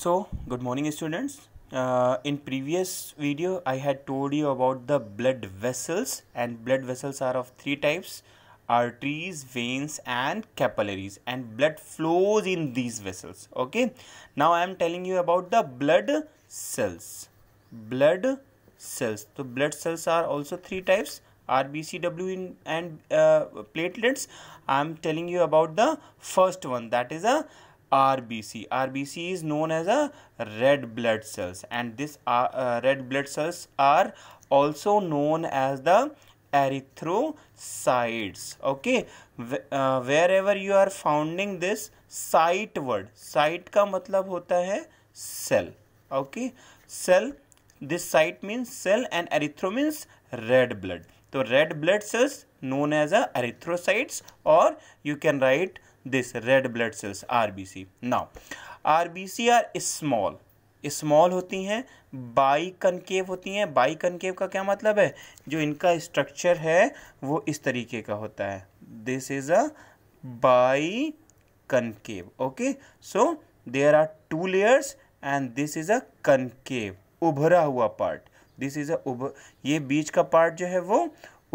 so good morning students uh, in previous video I had told you about the blood vessels and blood vessels are of three types arteries veins and capillaries and blood flows in these vessels okay now I am telling you about the blood cells blood cells so blood cells are also three types RBCW and uh, platelets I am telling you about the first one that is a RBC. RBC is known as a red blood cells and this uh, uh, red blood cells are also known as the erythrocytes okay uh, wherever you are founding this cyte word cyte का मतलब होता है cell okay cell this cyte means cell and erythro means red blood तो red blood cells known as a erythrocytes और you can write this red blood cells R B C now R B C are small small होती हैं by concave होती हैं by concave का क्या मतलब है जो इनका स्ट्रक्चर है वो इस तरीके का होता है this is a bi concave okay so there are two layers and this is a concave उभरा हुआ पार्ट दिस इज अ ये बीच का पार्ट जो है वो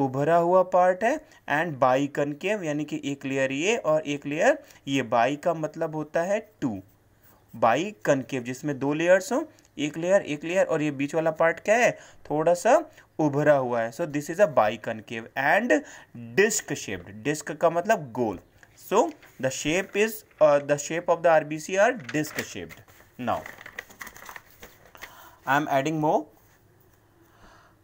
उभरा हुआ पार्ट है एंड बाई कनकेव यानी कि एक लेयर ये और एक लेयर ये बाई का मतलब होता है टू बाई कनकेव जिसमें दो लेयर्स हों एक लेयर एक लेयर और ये बीच वाला पार्ट क्या है थोड़ा सा उभरा हुआ है so this is a bi concave and disc shaped disc का मतलब गोल so the shape is the shape of the RBC are disc shaped now I am adding more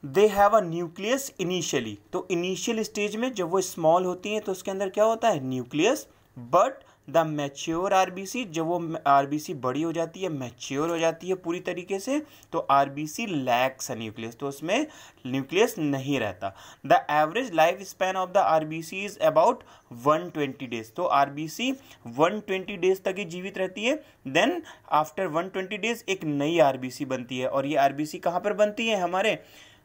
they have a nucleus initially तो initial stage में जब वो small होती हैं तो उसके अंदर क्या होता है nucleus but the mature R B C जब वो आर बी सी बड़ी हो जाती है मैच्योर हो जाती है पूरी तरीके से तो आर बी सी लैक्स है न्यूक्लियस तो उसमें न्यूक्लियस नहीं रहता the average life span of the R B C is about one twenty days तो R B C one twenty days तक ही जीवित रहती है then after one twenty days एक नई आर बी सी बनती है और ये आर बी सी कहाँ पर बनती है हमारे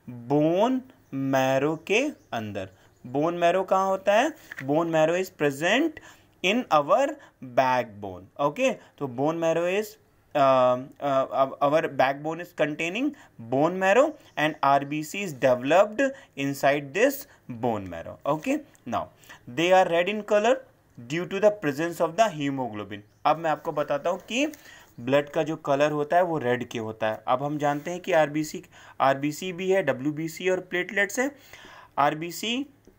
बोन मैरो के अंदर बोन मैरो कहाँ होता है bone marrow is present in our bone okay तो bone marrow is our bone is containing bone marrow and R B C is developed inside this bone marrow okay now they are red in colour due to the presence of the haemoglobin अब मैं आपको बताता हूँ कि blood का जो colour होता है वो रेड के होता है अब हम जानते हैं कि बी सी भी है सी और प्लेटलेट्स है सी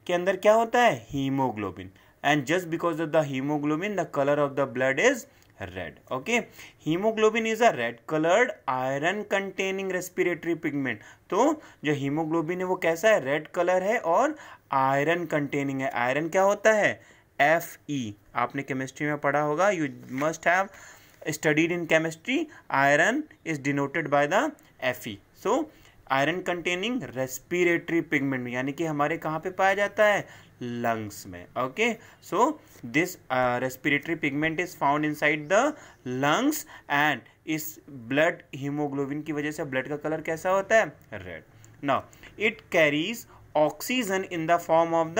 के अंदर क्या होता है haemoglobin and just because of the haemoglobin the colour of the blood is red okay haemoglobin is a red coloured iron containing respiratory pigment तो जो हीमोग्लोबिन है वो कैसा है रेड कलर है और आयरन कंटेनिंग है आयरन क्या होता है एफ ई e. आपने केमिस्ट्री में पढ़ा होगा you must have in chemistry iron is denoted by the F E so iron containing respiratory pigment में यानी कि हमारे कहाँ पे पाया जाता है लंग्स में okay so this respiratory pigment is found inside the lungs and इस ब्लड हीमोग्लोबिन की वजह से ब्लड का कलर कैसा होता है red now it carries oxygen in the form of the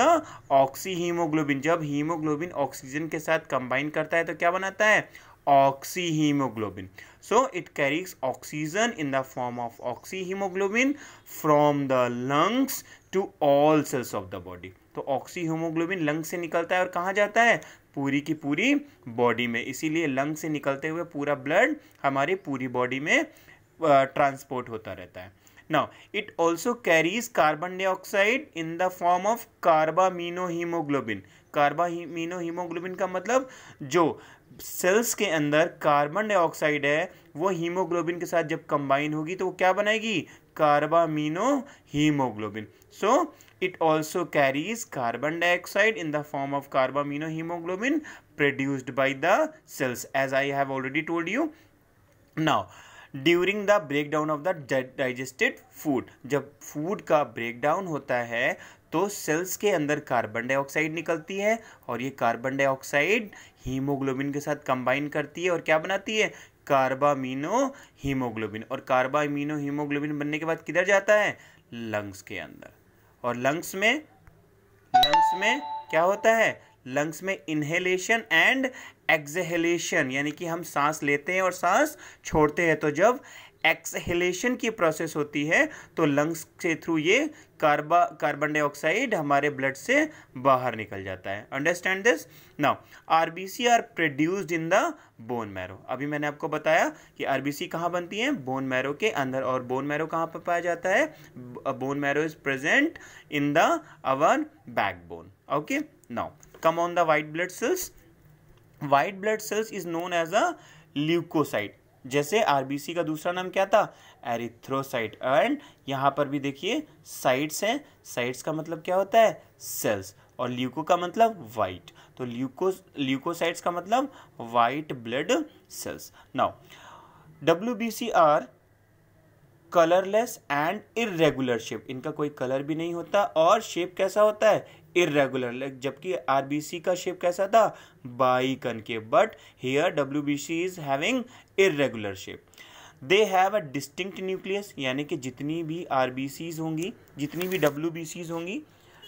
oxy haemoglobin जब हीमोग्लोबिन ऑक्सीजन के साथ कंबाइन करता है तो क्या बनाता है oxyhemoglobin. So it carries oxygen in the form of oxyhemoglobin from the lungs to all cells of the body. तो ऑक्सीहोमोग्लोबिन लंग से निकलता है और कहाँ जाता है पूरी की पूरी बॉडी में इसीलिए लंग से निकलते हुए पूरा ब्लड हमारी पूरी बॉडी में ट्रांसपोर्ट होता रहता है now it also carries carbon dioxide in the form of carbaminohemoglobin carbamino haemoglobin का मतलब जो सेल्स के अंदर कार्बन डाइऑक्साइड है वो हीमोग्लोबिन के साथ जब कंबाइन होगी तो वो क्या बनाएगी carbamino haemoglobin so it also carries carbon dioxide in the form of carbamino haemoglobin produced by the cells as I have already told you now during the break down of the digested food जब food का break down होता है तो sales के अंदर carbon dioxide निकलती है और ये कार्बन डाइऑक्साइड हीमोग्लोबिन के साथ कंबाइन करती है और क्या बनाती है कार्बामिनो हीमोग्लोबिन और कार्बामिनो हीमोग्लोबिन बनने के बाद किधर जाता है लंग्स के अंदर और लंग्स में लंग्स में क्या होता है लंग्स में इनहेलेशन एंड एक्सहेलेशन यानी कि हम सांस लेते हैं और सांस छोड़ते हैं तो जब एक्सहेलेशन की प्रोसेस होती है तो लंग्स के थ्रू ये कार्बा कार्बन डाइऑक्साइड हमारे ब्लड से बाहर निकल जाता है understand this now RBC are produced in the bone marrow अभी मैंने आपको बताया कि आरबीसी कहाँ बनती है बोन मैरो के अंदर और बोन मैरो कहाँ पर पाया जाता है bone marrow is present in the back backbone okay now come on the white blood cells white blood cells is known as a leukocyte जैसे आरबीसी का दूसरा नाम क्या था एरिथ्रोसाइट एंड यहां पर भी देखिए साइट्स हैं साइट्स का मतलब क्या होता है सेल्स और ल्यूको का मतलब वाइट तो ल्यूको ल्यूकोसाइट्स का मतलब white blood cells now W B C are colourless and irregular shape इनका कोई कलर भी नहीं होता और शेप कैसा होता है इरेगुलर लेग जबकि आरबीसी का शेप कैसा था बाई के but here W B C is having irregular shape they have a distinct nucleus यानी कि जितनी भी आर होंगी जितनी भी डब्ल्यू होंगी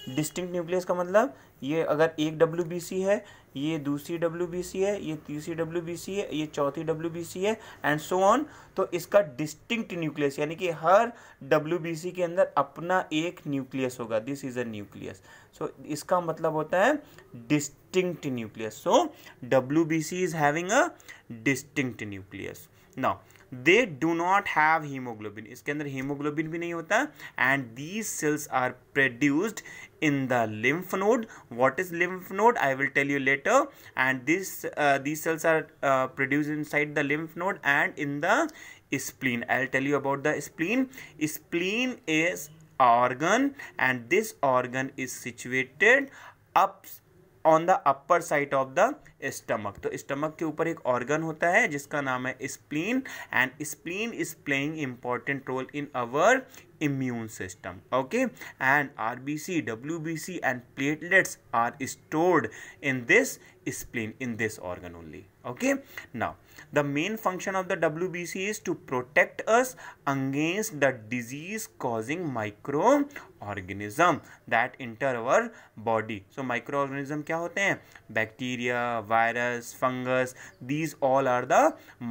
डिस्टिंक्ट न्यूक्लियस का मतलब ये अगर एक डब्ल्यू है ये दूसरी डब्ल्यू है ये तीसरी डब्ल्यू है ये चौथी डब्ल्यू है एंड सो ऑन तो इसका डिस्टिंक्ट न्यूक्लियस यानी कि हर डब्ल्यू के अंदर अपना एक न्यूक्लियस होगा this is a nucleus so इसका मतलब होता है distinct nucleus so W is having a distinct nucleus now They do not have hemoglobin. इसके अंदर हीमोग्लोबिन भी नहीं होता And these cells are produced in the lymph node what is lymph node i will tell you later and this uh, these cells are uh, produced inside the lymph node and in the spleen i'll tell you about the spleen spleen is organ and this organ is situated up on the upper side of the stomach तो stomach के ऊपर एक organ होता है जिसका नाम है spleen and spleen is playing important role in our immune system okay and R B C W B C and platelets are stored in this spleen in this organ only okay now the main function of the W B C is to protect us against the disease causing micro organism that enter our body so micro organism क्या होते हैं bacteria virus fungus these all are the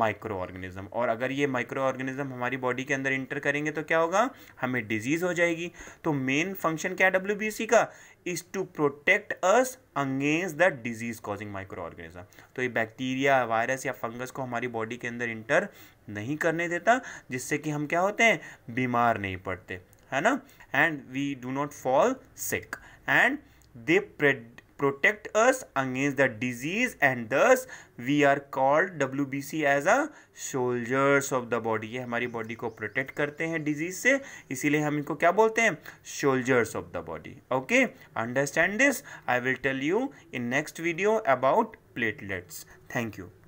micro organism और अगर ये micro organism हमारी body के अंदर inter करेंगे तो क्या होगा हमें डिजीज़ हो जाएगी तो मेन फंक्शन क्या है डब्ल्यू का is to protect us against the disease causing micro organism तो ये बैक्टीरिया वायरस या फंगस को हमारी बॉडी के अंदर इंटर नहीं करने देता जिससे कि हम क्या होते हैं बीमार नहीं पड़ते है ना and we do not fall sick and they protect us against the disease and thus we are called WBC as a soldiers of the body ये हमारी बॉडी को प्रोटेक्ट करते हैं डिजीज से इसीलिए हम इनको क्या बोलते हैं soldiers of the body okay understand this I will tell you in next video about platelets thank you